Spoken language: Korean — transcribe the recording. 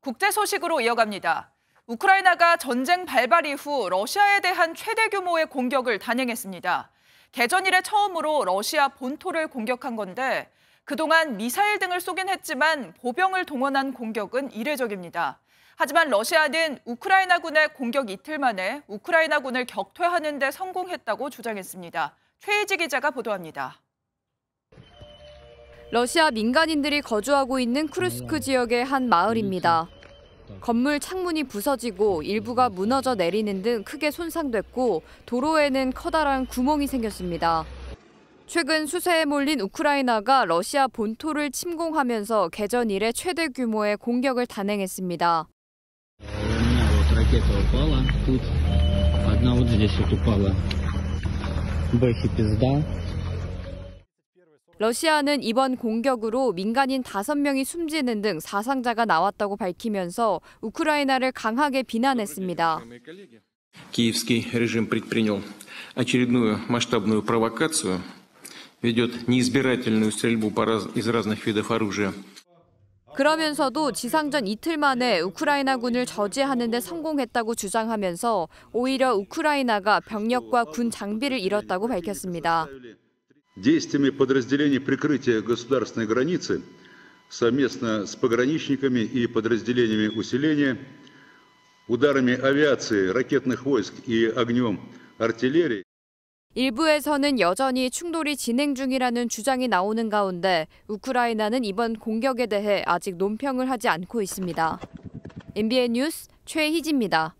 국제 소식으로 이어갑니다. 우크라이나가 전쟁 발발 이후 러시아에 대한 최대 규모의 공격을 단행했습니다. 개전 이래 처음으로 러시아 본토를 공격한 건데 그동안 미사일 등을 쏘긴 했지만 보병을 동원한 공격은 이례적입니다. 하지만 러시아는 우크라이나군의 공격 이틀 만에 우크라이나군을 격퇴하는 데 성공했다고 주장했습니다. 최희지 기자가 보도합니다. 러시아 민간인들이 거주하고 있는 크루스크 음. 지역의 한 마을입니다. 음, 음. 건물 창문이 부서지고 일부가 무너져 내리는 등 크게 손상됐고 도로에는 커다란 구멍이 생겼습니다. 최근 수세에 몰린 우크라이나가 러시아 본토를 침공하면서 개전 이래 최대 규모의 공격을 단행했습니다. 러시아는 이번 공격으로 민간인 5명이 숨지는 등 사상자가 나왔다고 밝히면서 우크라이나를 강하게 비난했습니다. 그러면서도 지상전 이틀 만에 우크라이나군을 저지하는 데 성공했다고 주장하면서 오히려 우크라이나가 병력과 군 장비를 잃었다고 밝혔습니다. Действиями подразделений прикрытия государственной границы совместно с пограничниками и подразделениями усиления, ударами авиации, ракетных войск и огнем артиллерии 일부에서는 여전히 충돌이 진행 중이라는 주장이 나오는 가운데 우크라이나는 이번 공격에 대해 아직 논평을 하지 않고 있습니다. MBN 뉴스 최희지입니다.